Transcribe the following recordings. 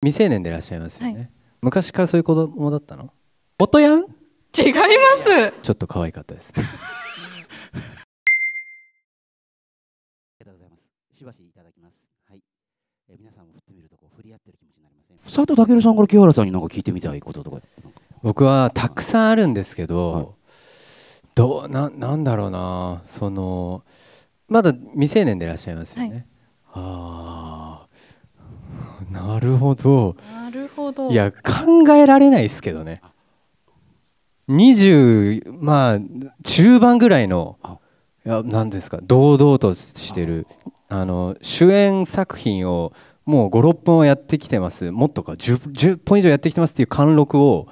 未成年でいらっしゃいますよね、はい、昔からそういう子供だったのボトヤン違いますちょっと可愛かったですありがとうございますしばしいただきますはい、え皆さんも振ってみるとこう振り合ってる気持ちになりません佐藤健さんから清原さんになんか聞いてみたいこととか僕はたくさんあるんですけど、はい、どうななんだろうなそのまだ未成年でいらっしゃいますよね、はい、ああなるほどなるほどいや考えられないですけどね20まあ中盤ぐらいのいや何ですか堂々としてるあの主演作品をもう56本やってきてますもっとか 10, 10, 本以上やってきてますっていう貫禄を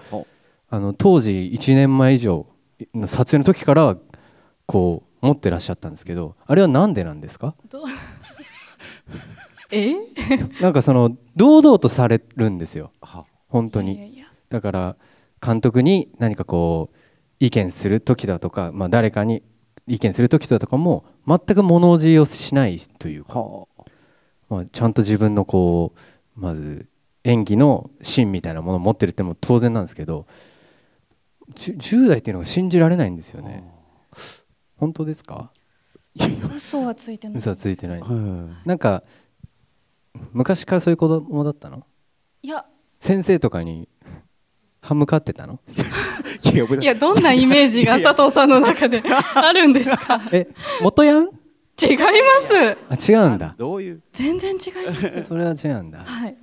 あの当時1年前以上の撮影の時からこう持ってらっしゃったんですけどあれは何でなんですか え なんかその堂々とされるんですよ本当にだから監督に何かこう意見する時だとか、まあ、誰かに意見する時だとかも全く物おじをしないというか、まあ、ちゃんと自分のこうまず演技の芯みたいなものを持ってるっても当然なんですけど 10, 代っていうのが信じられないんですよね。本当ですか嘘はついてない嘘はついてない、なんか昔からそういう子供だったのいや先生とかに歯向かってたの いやどんなイメージが佐藤さんの中で あるんですかえ元ヤン違いますあ違うんだどういう全然違います それは違うんだはい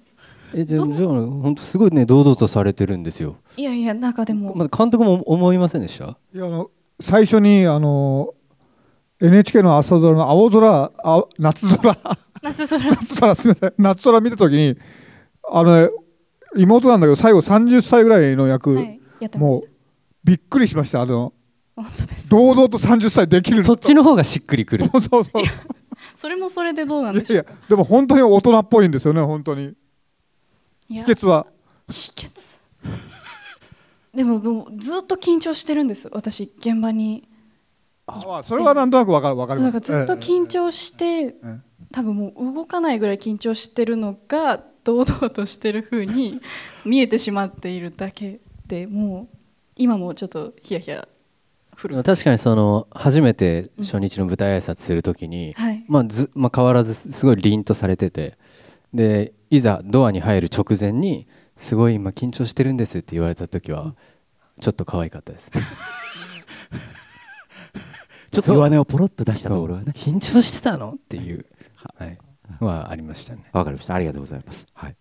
えじゃあじゃあ本当すごいね堂々とされてるんですよいやいやなんかでも、ま、監督も思いませんでしたいやあの最初にあの NHK の朝ドラの青空あ夏空夏空夏空 すみません夏空見た時にあの、ね、妹なんだけど最後30歳ぐらいの役、もうびっくりしましたあの堂々と30歳できるそっちの方がしっくりくるそうそうそうそれもそれでどうなんでしょういやでも本当に大人っぽいんですよね本当に秘訣は秘訣でももうずっと緊張してるんです私現場にあそれはなんとなくわかるわかる。なんかずっと緊張して、多分もう動かないぐらい緊張してるのが堂々としてる風に見えてしまっているだけで、もう今もちょっとヒヤヒヤ確かにその初めて初日の舞台挨拶するときに、うんまあずまあ、変わらずすごい凛とされててでいざドアに入る直前に「すごい今緊張してるんです」って言われた時はちょっと可愛かったです。ちょっと弱音をポロッと出したところはね緊張してたのっていう、はい、はありましたねわかりましたありがとうございます、はい、